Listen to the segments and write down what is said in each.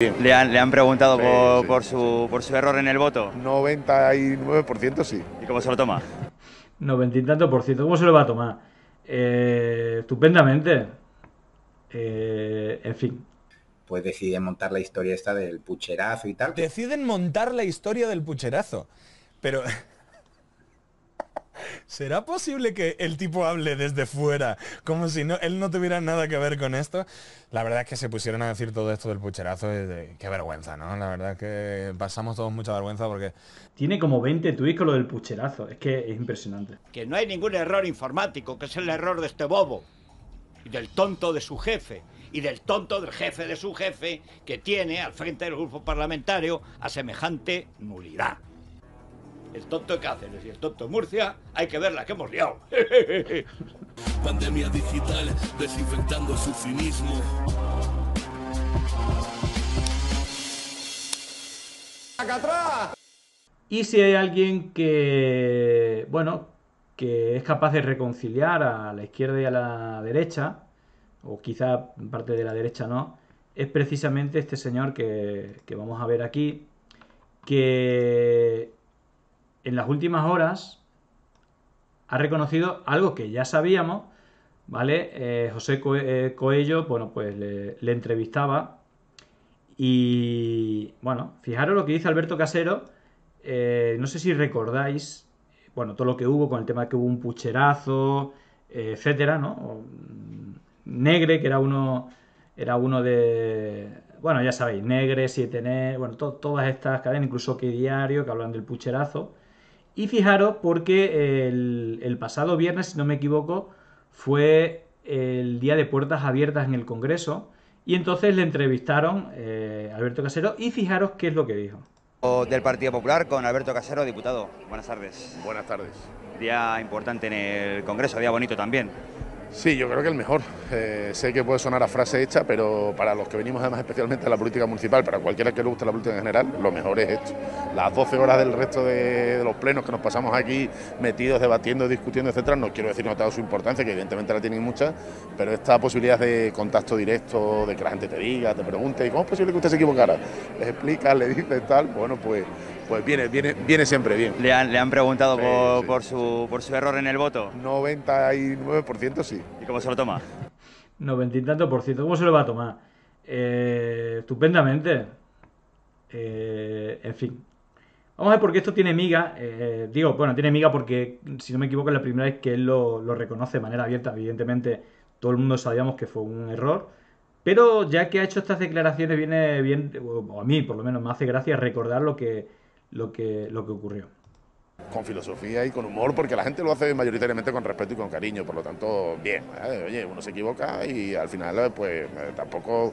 Le han, preguntado por, por, su, error en el voto. 99% sí. ¿Y cómo se lo toma? 90 y tanto por ciento. ¿Cómo se lo va a tomar? Eh, estupendamente. Eh, en fin. Pues deciden montar la historia esta del pucherazo y tal. Deciden montar la historia del pucherazo. Pero ¿será posible que el tipo hable desde fuera? Como si no, él no tuviera nada que ver con esto. La verdad es que se pusieron a decir todo esto del pucherazo. Eh, qué vergüenza, ¿no? La verdad es que pasamos todos mucha vergüenza porque... Tiene como 20 tuículos lo del pucherazo. Es que es impresionante. Que no hay ningún error informático, que es el error de este bobo. Y del tonto de su jefe y del tonto del jefe de su jefe que tiene al frente del grupo parlamentario a semejante nulidad el tonto Cáceres y el tonto Murcia, hay que verla, que hemos liado. Pandemia digital, desinfectando su cinismo. Y si hay alguien que, bueno, que es capaz de reconciliar a la izquierda y a la derecha, o quizá parte de la derecha no, es precisamente este señor que vamos a ver aquí, que en las últimas horas ha reconocido algo que ya sabíamos, ¿vale? Eh, José eh, Coello, bueno, pues le, entrevistaba y, bueno, fijaros lo que dice Alberto Casero, eh, no sé si recordáis, bueno, todo lo que hubo con el tema de que hubo un pucherazo, etcétera, ¿no? Mm, Negre, que era uno, era uno de, bueno, ya sabéis, Negre, Siete Negre, bueno, todas estas cadenas, incluso que Diario, que hablan del pucherazo, y fijaros porque el, pasado viernes, si no me equivoco, fue el día de puertas abiertas en el Congreso. Y entonces le entrevistaron a eh, Alberto Casero y fijaros qué es lo que dijo. Del Partido Popular con Alberto Casero, diputado. Buenas tardes. Buenas tardes. Día importante en el Congreso, día bonito también. Sí, yo creo que el mejor. Eh, sé que puede sonar a frase hecha, pero para los que venimos además especialmente a la política municipal, para cualquiera que le guste la política en general, lo mejor es esto. Las 12 horas del resto de, los plenos que nos pasamos aquí metidos, debatiendo, discutiendo, etcétera, no quiero decir no ha su importancia, que evidentemente la tienen muchas, pero esta posibilidad de contacto directo, de que la gente te diga, te pregunte, y ¿cómo es posible que usted se equivocara? Les explica, le dice tal, bueno, pues pues viene, viene, viene siempre bien. ¿Le han, preguntado por, su, por su error en el voto? 99% sí. ¿Y cómo se lo toma? 90 y tanto por ciento. ¿Cómo se lo va a tomar? Eh, estupendamente. Eh, en fin. Vamos a ver por qué esto tiene miga. Eh, digo, bueno, tiene miga porque, si no me equivoco, es la primera vez que él lo, lo reconoce de manera abierta. Evidentemente, todo el mundo sabíamos que fue un error. Pero ya que ha hecho estas declaraciones, viene bien, o a mí por lo menos me hace gracia recordar lo que lo que, lo que ocurrió con filosofía y con humor, porque la gente lo hace mayoritariamente con respeto y con cariño, por lo tanto, bien, ¿eh? oye, uno se equivoca y al final, eh, pues eh, tampoco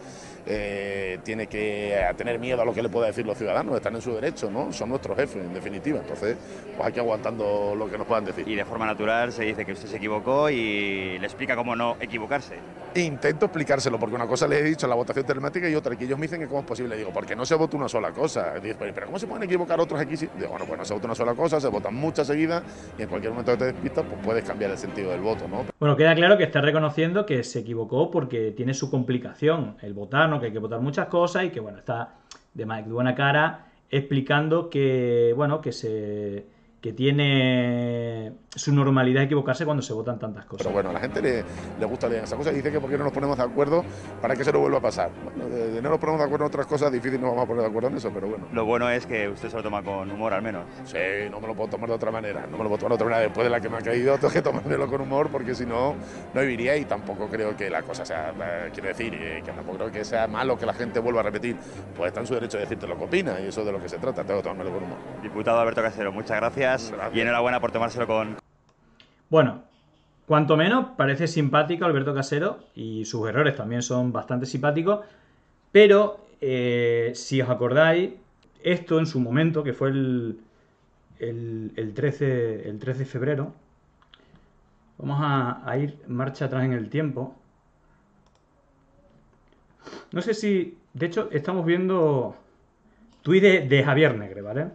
tiene que tener miedo a lo que le pueda decir los ciudadanos, están en su derecho, ¿no? Son nuestros jefes, en definitiva, entonces, pues hay que aguantando lo que nos puedan decir. Y de forma natural se dice que usted se equivocó y le explica cómo no equivocarse. Intento explicárselo, porque una cosa le he dicho en la votación telemática y otra que ellos me dicen que cómo es posible, digo, porque no se votó una sola cosa, pero ¿cómo se pueden equivocar otros aquí? Digo, bueno, pues no se votó una sola cosa, se vota Votas muchas seguidas y en cualquier momento que te despistas, pues puedes cambiar el sentido del voto, ¿no? Bueno, queda claro que está reconociendo que se equivocó porque tiene su complicación el votar, ¿no? Que hay que votar muchas cosas y que, bueno, está de, más, de buena cara explicando que, bueno, que se que tiene su normalidad equivocarse cuando se votan tantas cosas. Pero bueno, a la gente le, le gusta leer esas cosas y dice que por qué no nos ponemos de acuerdo para que se lo vuelva a pasar. de, no nos ponemos de acuerdo en otras cosas, difícil nos vamos a poner de acuerdo en eso, pero bueno. Lo bueno es que usted se lo toma con humor al menos. Sí, no me lo puedo tomar de otra manera, no me lo puedo tomar de otra manera. Después de la que me ha caído, tengo que tomármelo con humor porque si no, no viviría y tampoco creo que la cosa sea, eh, quiero decir, eh, que tampoco creo que sea malo que la gente vuelva a repetir. Pues está en su derecho de decirte lo que opina y eso es de lo que se trata, tengo que tomármelo con humor. Diputado Alberto Casero, muchas gracias. gracias. y enhorabuena por tomárselo con... Bueno, cuanto menos parece simpático Alberto Casero y sus errores también son bastante simpáticos, pero eh, si os acordáis, esto en su momento, que fue el, 13, el 13, de febrero, vamos a, ir marcha atrás en el tiempo. No sé si, de hecho, estamos viendo tweet de Javier Negre, ¿vale?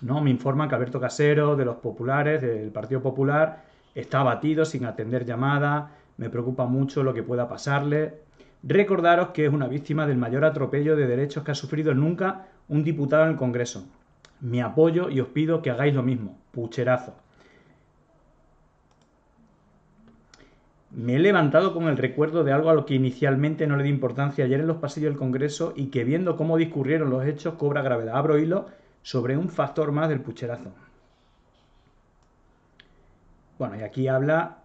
¿no? Me informan que Alberto Casero, de los populares, del Partido Popular, está abatido sin atender llamadas, me preocupa mucho lo que pueda pasarle. Recordaros que es una víctima del mayor atropello de derechos que ha sufrido nunca un diputado en el Congreso. Me apoyo y os pido que hagáis lo mismo. Pucherazo. Me he levantado con el recuerdo de algo a lo que inicialmente no le di importancia ayer en los pasillos del Congreso y que viendo cómo discurrieron los hechos cobra gravedad. Abro hilo sobre un factor más del pucherazo. Bueno, y aquí habla...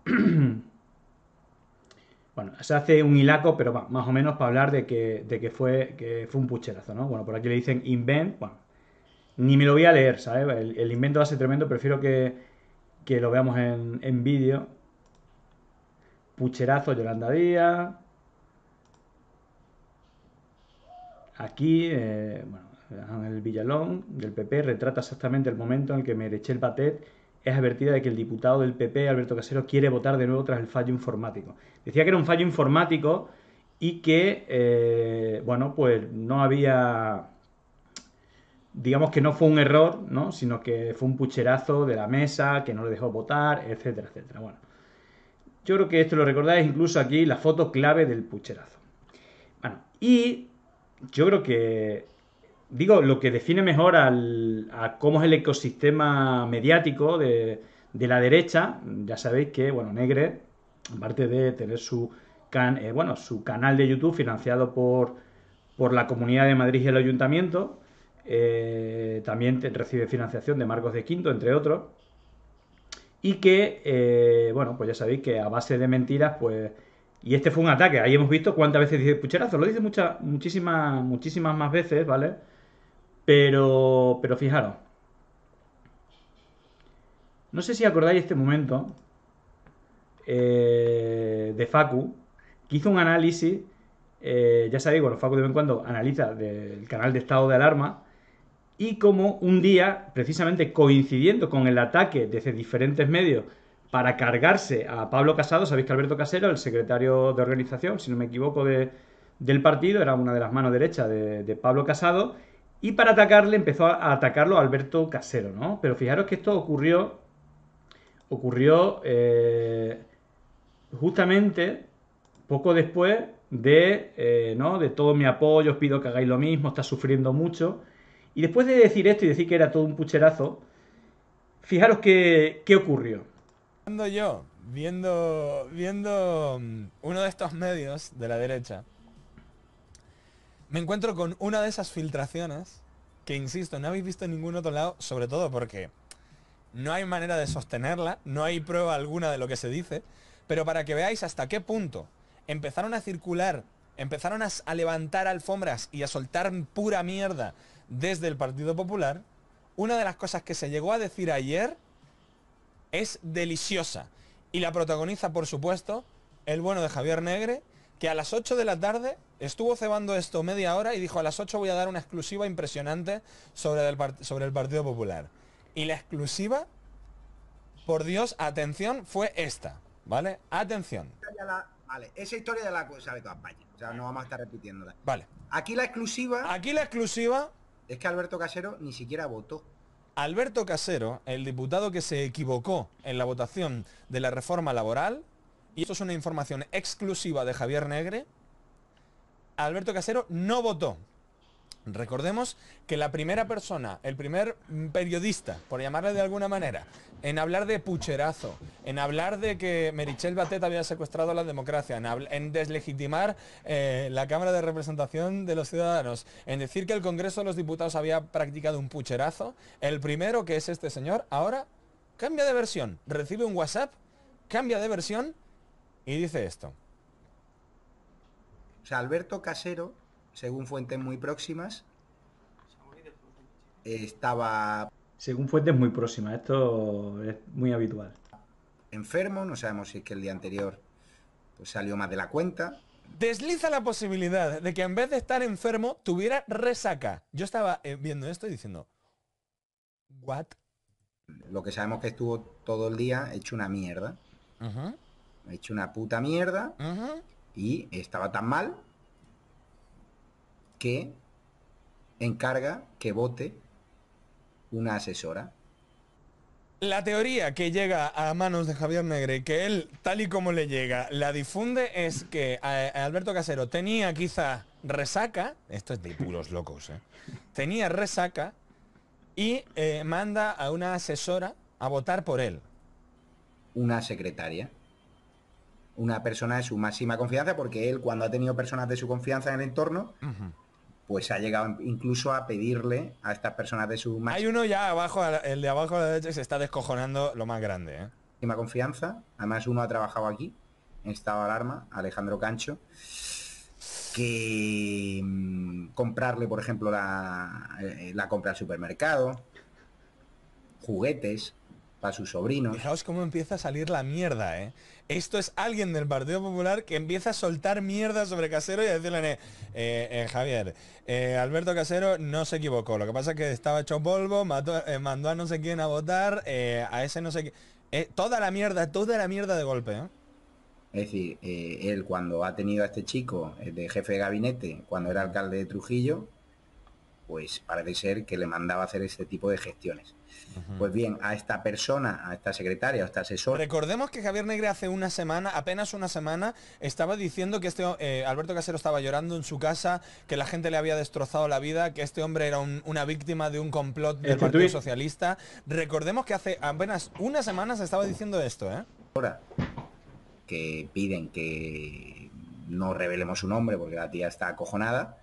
bueno, se hace un hilaco, pero va, más o menos para hablar de que, de que, fue, que fue un pucherazo, ¿no? Bueno, por aquí le dicen invent, bueno, ni me lo voy a leer, ¿sabes? El, invento hace tremendo, prefiero que, lo veamos en, vídeo. Pucherazo Yolanda Díaz. Aquí, eh, bueno, el Villalón, del PP, retrata exactamente el momento en el que el Batet es advertida de que el diputado del PP, Alberto Casero, quiere votar de nuevo tras el fallo informático. Decía que era un fallo informático y que, eh, bueno, pues no había, digamos que no fue un error, ¿no? Sino que fue un pucherazo de la mesa, que no le dejó votar, etcétera, etcétera. Bueno, yo creo que esto lo recordáis incluso aquí, la foto clave del pucherazo. Bueno, y yo creo que digo, lo que define mejor a cómo es el ecosistema mediático de, la derecha. Ya sabéis que, bueno, Negre, aparte de tener su, eh, bueno, su canal de YouTube financiado por, por la Comunidad de Madrid y el Ayuntamiento, eh, también recibe financiación de Marcos de Quinto, entre otros. Y que, eh, bueno, pues ya sabéis que a base de mentiras, pues... Y este fue un ataque. Ahí hemos visto cuántas veces dice pucherazo. Lo dice muchas muchísimas, muchísimas más veces, ¿vale? Pero, pero fijaros. No sé si acordáis este momento eh, de Facu, que hizo un análisis, eh, ya sabéis, bueno, Facu de vez en cuando analiza del canal de estado de alarma, y como un día, precisamente coincidiendo con el ataque desde diferentes medios para cargarse a Pablo Casado, sabéis que Alberto Casero, el secretario de organización, si no me equivoco, de, del partido, era una de las manos derechas de, de Pablo Casado, y para atacarle empezó a atacarlo Alberto Casero, ¿no? Pero fijaros que esto ocurrió, ocurrió eh, justamente poco después de, eh, ¿no? De todo mi apoyo, os pido que hagáis lo mismo, está sufriendo mucho. Y después de decir esto y decir que era todo un pucherazo, fijaros qué, qué ocurrió. cuando yo, viendo, viendo mm, uno de estos medios de la derecha, me encuentro con una de esas filtraciones que, insisto, no habéis visto en ningún otro lado, sobre todo porque no hay manera de sostenerla, no hay prueba alguna de lo que se dice, pero para que veáis hasta qué punto empezaron a circular, empezaron a, levantar alfombras y a soltar pura mierda desde el Partido Popular, una de las cosas que se llegó a decir ayer es deliciosa. Y la protagoniza, por supuesto, el bueno de Javier Negre que a las 8 de la tarde estuvo cebando esto media hora y dijo a las 8 voy a dar una exclusiva impresionante sobre el, sobre el Partido Popular. Y la exclusiva, por Dios, atención, fue esta, ¿vale? Atención. Vale, esa historia de la O sea, no vamos a estar repitiéndola. Vale. Aquí la exclusiva. Aquí la exclusiva. Es que Alberto Casero ni siquiera votó. Alberto Casero, el diputado que se equivocó en la votación de la reforma laboral, y esto es una información exclusiva de Javier Negre, Alberto Casero no votó. Recordemos que la primera persona, el primer periodista, por llamarle de alguna manera, en hablar de pucherazo, en hablar de que Merichel Batet había secuestrado la democracia, en, deslegitimar eh, la Cámara de Representación de los Ciudadanos, en decir que el Congreso de los Diputados había practicado un pucherazo, el primero, que es este señor, ahora cambia de versión, recibe un WhatsApp, cambia de versión y dice esto. O sea, Alberto Casero, según fuentes muy próximas, estaba... Según fuentes muy próximas, esto es muy habitual. Enfermo, no sabemos si es que el día anterior pues, salió más de la cuenta, desliza la posibilidad de que en vez de estar enfermo tuviera resaca. Yo estaba eh, viendo esto y diciendo, ¿what? Lo que sabemos que estuvo todo el día hecho una mierda. Ha hecho una puta mierda y estaba tan mal que encarga que vote una asesora. La teoría que llega a manos de Javier Negre, que él, tal y como le llega, la difunde, es que eh, Alberto Casero tenía quizá resaca, esto es de puros locos, eh, tenía resaca y eh, manda a una asesora a votar por él. Una secretaria una persona de su máxima confianza, porque él cuando ha tenido personas de su confianza en el entorno, pues ha llegado incluso a pedirle a estas personas de su máxima... Hay uno ya abajo, el de abajo a la derecha se está descojonando lo más grande. ¿eh? Máxima confianza, además uno ha trabajado aquí, en estado de alarma, Alejandro Cancho que mm, comprarle, por ejemplo, la, eh, la compra al supermercado, juguetes, para sus sobrinos. Fijaos cómo empieza a salir la mierda, ¿eh? Esto es alguien del Partido Popular que empieza a soltar mierda sobre Casero y a decirle, eh, eh, Javier, Alberto Casero no se equivocó, lo que pasa es que estaba hecho polvo, mandó a no sé quién a votar, a ese no sé qué... toda la mierda, toda la mierda de golpe, Es decir, él cuando ha tenido a este chico de jefe de gabinete, cuando era alcalde de Trujillo, pues parece ser que le mandaba hacer este tipo de gestiones. Pues bien, a esta persona, a esta secretaria, a este asesor... Recordemos que Javier Negre hace una semana, apenas una semana, estaba diciendo que este eh, Alberto Casero estaba llorando en su casa, que la gente le había destrozado la vida, que este hombre era una víctima de un complot del este Partido Socialista. Recordemos que hace apenas una semana se estaba diciendo esto, ¿eh? Ahora, que piden que no revelemos su nombre porque la tía está acojonada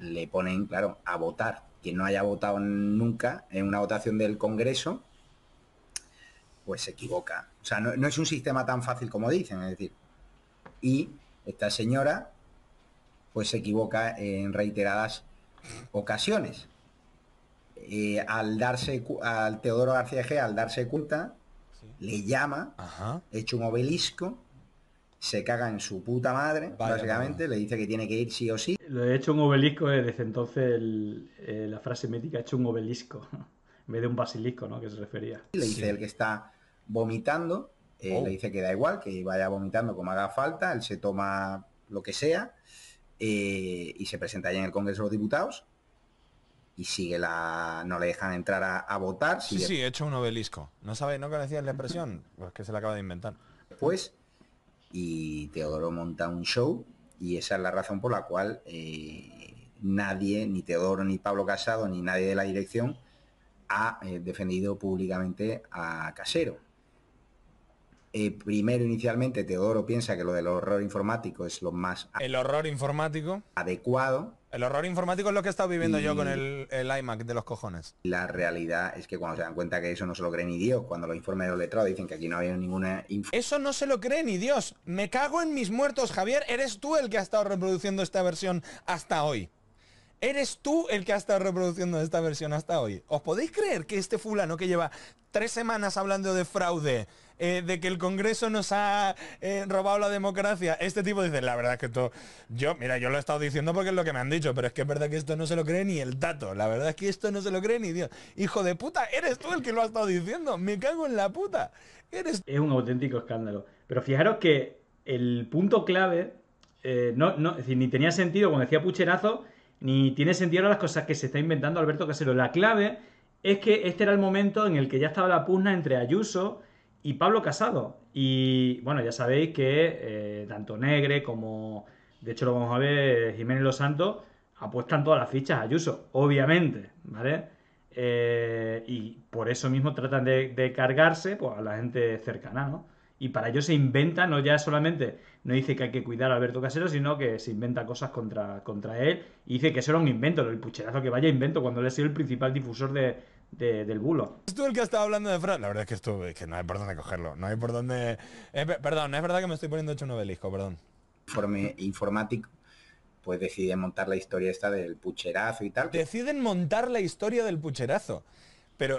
le ponen, claro, a votar. Quien no haya votado nunca en una votación del Congreso, pues se equivoca. O sea, no, es un sistema tan fácil como dicen, es decir. Y esta señora, pues se equivoca en reiteradas ocasiones. Eh, al darse al Teodoro García G, al darse cuenta, le llama, Ajá. echa un obelisco se caga en su puta madre, básicamente, le dice que tiene que ir sí o sí. Lo he hecho un obelisco, eh, desde entonces eh, la frase mítica, he hecho un obelisco, en vez de un basilisco, ¿no? Que se refería. Le dice el que está vomitando, eh, oh. le dice que da igual, que vaya vomitando como haga falta, él se toma lo que sea y se presenta allá en el Congreso de los Diputados y sigue la no le dejan entrar a, votar. Sí, sí, he hecho un obelisco. ¿No sabéis, no conocías la expresión? Pues que se la acaba de inventar. Pues y Teodoro monta un show y esa es la razón por la cual eh, nadie, ni Teodoro, ni Pablo Casado, ni nadie de la dirección ha eh, defendido públicamente a Casero. Eh, primero, inicialmente, Teodoro piensa que lo del horror informático es lo más... El horror informático. Adecuado, el horror informático es lo que he estado viviendo yo con el, iMac de los cojones. La realidad es que cuando se dan cuenta que eso no se lo cree ni Dios, cuando los informes de los letrados dicen que aquí no había ninguna... Eso no se lo cree ni Dios. Me cago en mis muertos, Javier. Eres tú el que ha estado reproduciendo esta versión hasta hoy. Eres tú el que ha estado reproduciendo esta versión hasta hoy. ¿Os podéis creer que este fulano que lleva tres semanas hablando de fraude, eh, de que el Congreso nos ha eh, robado la democracia, este tipo dice, la verdad es que esto, yo, mira, yo lo he estado diciendo porque es lo que me han dicho, pero es que es verdad que esto no se lo cree ni el dato, la verdad es que esto no se lo cree ni Dios. Hijo de puta, eres tú el que lo ha estado diciendo, me cago en la puta. Eres... Es un auténtico escándalo. Pero fijaros que el punto clave, eh, no, ni tenía sentido cuando decía pucherazo ni tiene sentido las cosas que se está inventando Alberto Casero. La clave es que este era el momento en el que ya estaba la pugna entre Ayuso y Pablo Casado. Y bueno, ya sabéis que eh, tanto Negre como, de hecho lo vamos a ver, Jiménez Los Santos apuestan todas las fichas a Ayuso, obviamente, ¿vale? Eh, y por eso mismo tratan de, cargarse pues, a la gente cercana, ¿no? y para ello se inventa, no ya solamente, no dice que hay que cuidar a Alberto Casero, sino que se inventa cosas contra, contra él y dice que eso era un invento, el pucherazo que vaya invento cuando él ha sido el principal difusor del bulo. ¿Es tú el que estado hablando de Fran? La verdad es que esto, es que no hay por dónde cogerlo, no hay por dónde... Perdón, no es verdad que me estoy poniendo hecho un obelisco, perdón. Informe informático pues deciden montar la historia esta del pucherazo y tal. Deciden montar la historia del pucherazo. Pero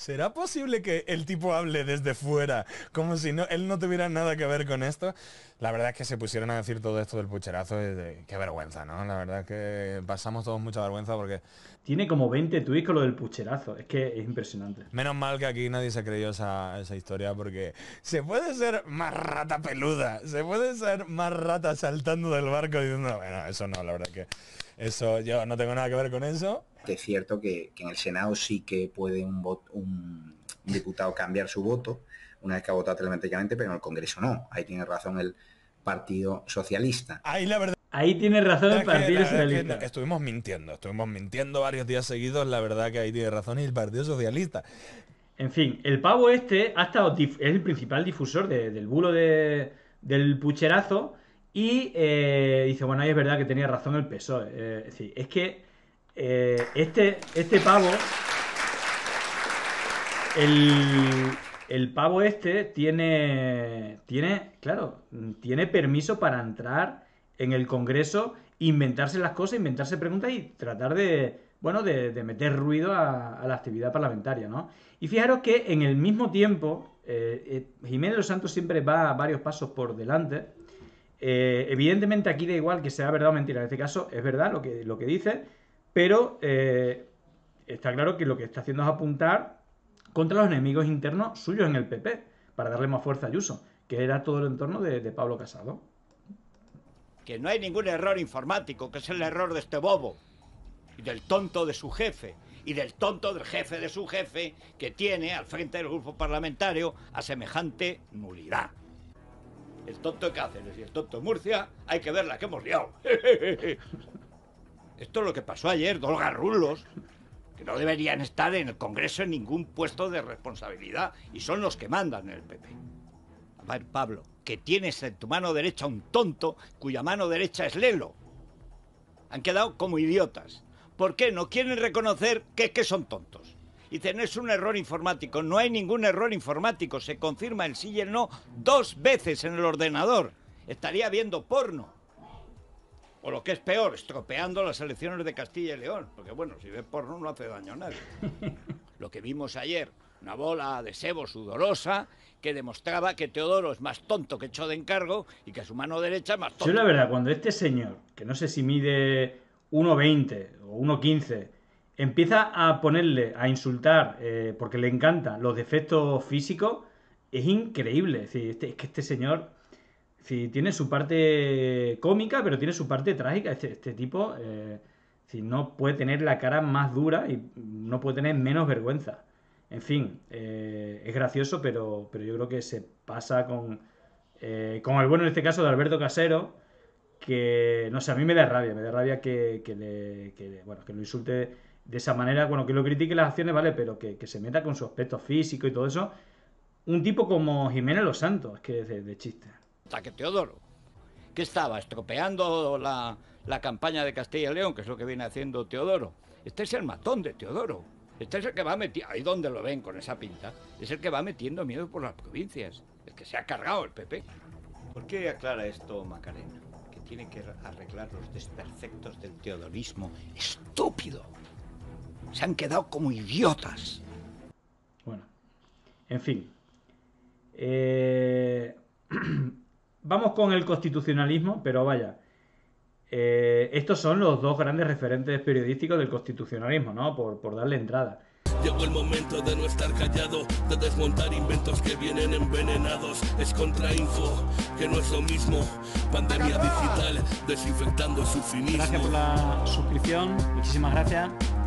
¿Será posible que el tipo hable desde fuera? Como si no, él no tuviera nada que ver con esto. La verdad es que se pusieron a decir todo esto del pucherazo. Eh, qué vergüenza, ¿no? La verdad es que pasamos todos mucha vergüenza porque... Tiene como 20 tweets con lo del pucherazo. Es que es impresionante. Menos mal que aquí nadie se creyó esa, esa historia porque se puede ser más rata peluda. Se puede ser más rata saltando del barco diciendo, bueno, eso no, la verdad es que eso yo no tengo nada que ver con eso que es cierto que, en el Senado sí que puede un, un, diputado cambiar su voto una vez que ha votado telemáticamente, pero en el Congreso no. Ahí tiene razón el Partido Socialista. Ahí la verdad. Ahí tiene razón el Partido Socialista. estuvimos mintiendo, estuvimos mintiendo varios días seguidos, la verdad que ahí tiene razón el Partido Socialista. En fin, el pavo este ha estado es el principal difusor del bulo del pucherazo y eh, dice, bueno, ahí es verdad que tenía razón el PSOE. es eh, decir, es que eh, este, este pavo, el, pavo este tiene, tiene, claro, tiene permiso para entrar en el Congreso, inventarse las cosas, inventarse preguntas y tratar de, bueno, de, meter ruido a, la actividad parlamentaria, ¿no? Y fijaros que en el mismo tiempo, eh, eh, Jiménez de los Santos siempre va varios pasos por delante. evidentemente aquí da igual que sea verdad o mentira, en este caso es verdad lo que, lo que dice, pero eh, está claro que lo que está haciendo es apuntar contra los enemigos internos suyos en el PP, para darle más fuerza a uso, que era todo el entorno de, Pablo Casado. Que no hay ningún error informático, que es el error de este bobo, y del tonto de su jefe, y del tonto del jefe de su jefe, que tiene al frente del grupo parlamentario a semejante nulidad. El tonto de Cáceres y el tonto de Murcia, hay que ver la que hemos liado. Esto es lo que pasó ayer, dos garrulos que no deberían estar en el Congreso en ningún puesto de responsabilidad y son los que mandan el PP. A ver, Pablo, que tienes en tu mano derecha un tonto cuya mano derecha es Lelo. Han quedado como idiotas. ¿Por qué? No quieren reconocer que que son tontos. Dicen, es un error informático. No hay ningún error informático. Se confirma el sí y el no dos veces en el ordenador. Estaría viendo porno o lo que es peor, estropeando las elecciones de Castilla y León. Porque bueno, si ves porno no hace daño a nadie. lo que vimos ayer, una bola de sebo sudorosa que demostraba que Teodoro es más tonto que hecho de encargo y que su mano derecha es más tonto. Yo la verdad, cuando este señor, que no sé si mide 1,20 o 1,15, empieza a ponerle, a insultar, eh, porque le encantan los defectos físicos, es increíble. es este, que este señor si tiene su parte cómica, pero tiene su parte trágica. Este, este tipo eh, si no puede tener la cara más dura y no puede tener menos vergüenza. En fin, eh, es gracioso, pero, pero yo creo que se pasa con, eh, con el bueno en este caso de Alberto Casero, que no sé, a mí me da rabia, me da rabia que, le, bueno, que lo insulte de esa manera, bueno, que lo critique las acciones, vale, pero que, se meta con su aspecto físico y todo eso. Un tipo como Jiménez Los Santos, que es de, de chiste que Teodoro, que estaba estropeando la, campaña de Castilla y León, que es lo que viene haciendo Teodoro. Este es el matón de Teodoro. Este es el que va metiendo, ahí donde lo ven con esa pinta, es el que va metiendo miedo por las provincias, el que se ha cargado el PP. ¿Por qué aclara esto Macarena? Que tiene que arreglar los desperfectos del teodorismo. ¡Estúpido! Se han quedado como idiotas. Bueno, en fin. Eh, Vamos con el constitucionalismo, pero vaya. Eh, estos son los dos grandes referentes periodísticos del constitucionalismo, ¿no? Por, darle entrada. Llegó el momento de no estar callado, de desmontar inventos que vienen envenenados. Es contrainfo, que no es lo mismo. Pandemia digital, desinfectando su finismo. Gracias por la suscripción, muchísimas gracias.